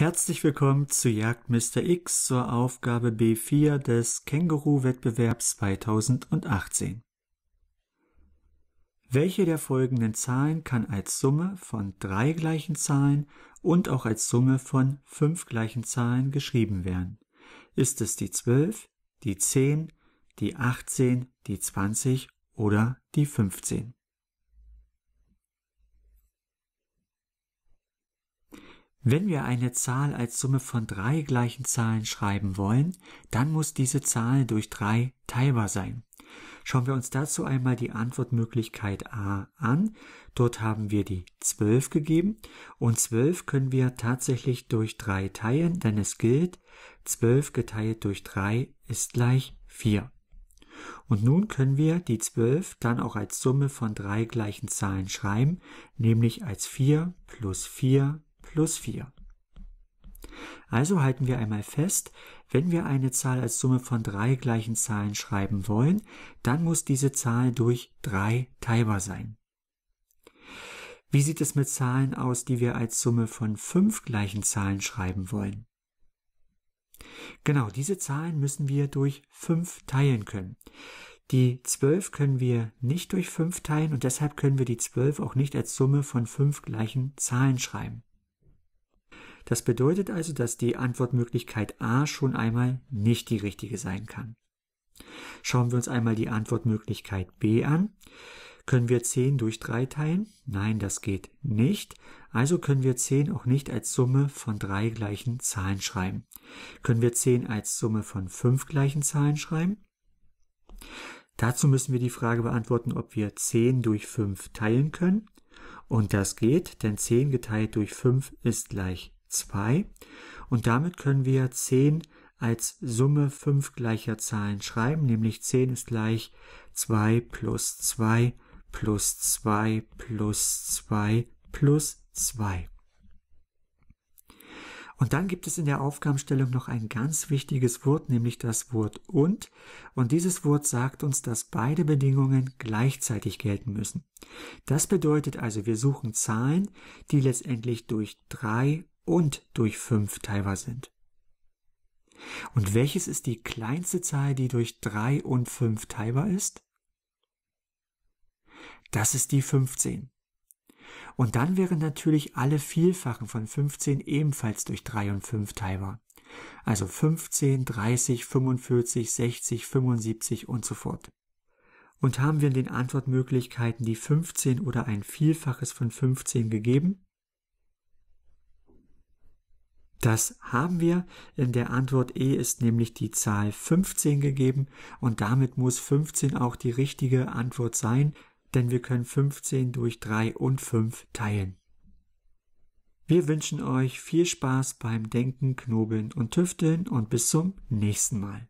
Herzlich willkommen zu Jagd Mr. X zur Aufgabe B4 des Känguru-Wettbewerbs 2018. Welche der folgenden Zahlen kann als Summe von drei gleichen Zahlen und auch als Summe von fünf gleichen Zahlen geschrieben werden? Ist es die 12, die 10, die 18, die 20 oder die 15? Wenn wir eine Zahl als Summe von drei gleichen Zahlen schreiben wollen, dann muss diese Zahl durch drei teilbar sein. Schauen wir uns dazu einmal die Antwortmöglichkeit A an. Dort haben wir die 12 gegeben und 12 können wir tatsächlich durch 3 teilen, denn es gilt, 12 geteilt durch 3 ist gleich 4. Und nun können wir die 12 dann auch als Summe von drei gleichen Zahlen schreiben, nämlich als 4 plus 4 plus 4. Also halten wir einmal fest, wenn wir eine Zahl als Summe von drei gleichen Zahlen schreiben wollen, dann muss diese Zahl durch 3 teilbar sein. Wie sieht es mit Zahlen aus, die wir als Summe von fünf gleichen Zahlen schreiben wollen? Genau, diese Zahlen müssen wir durch 5 teilen können. Die 12 können wir nicht durch 5 teilen und deshalb können wir die 12 auch nicht als Summe von fünf gleichen Zahlen schreiben. Das bedeutet also, dass die Antwortmöglichkeit A schon einmal nicht die richtige sein kann. Schauen wir uns einmal die Antwortmöglichkeit B an. Können wir 10 durch 3 teilen? Nein, das geht nicht. Also können wir 10 auch nicht als Summe von drei gleichen Zahlen schreiben. Können wir 10 als Summe von fünf gleichen Zahlen schreiben? Dazu müssen wir die Frage beantworten, ob wir 10 durch 5 teilen können. Und das geht, denn 10 geteilt durch 5 ist gleich 2 und damit können wir 10 als Summe fünf gleicher Zahlen schreiben, nämlich 10 ist gleich 2 plus 2 plus 2 plus 2 plus 2. Und dann gibt es in der Aufgabenstellung noch ein ganz wichtiges Wort, nämlich das Wort und. Und dieses Wort sagt uns, dass beide Bedingungen gleichzeitig gelten müssen. Das bedeutet also, wir suchen Zahlen, die letztendlich durch 3 und durch 5 teilbar sind. Und welches ist die kleinste Zahl, die durch 3 und 5 teilbar ist? Das ist die 15. Und dann wären natürlich alle Vielfachen von 15 ebenfalls durch 3 und 5 teilbar. Also 15, 30, 45, 60, 75 und so fort. Und haben wir in den Antwortmöglichkeiten die 15 oder ein Vielfaches von 15 gegeben, das haben wir. In der Antwort E ist nämlich die Zahl 15 gegeben und damit muss 15 auch die richtige Antwort sein, denn wir können 15 durch 3 und 5 teilen. Wir wünschen euch viel Spaß beim Denken, Knobeln und Tüfteln und bis zum nächsten Mal.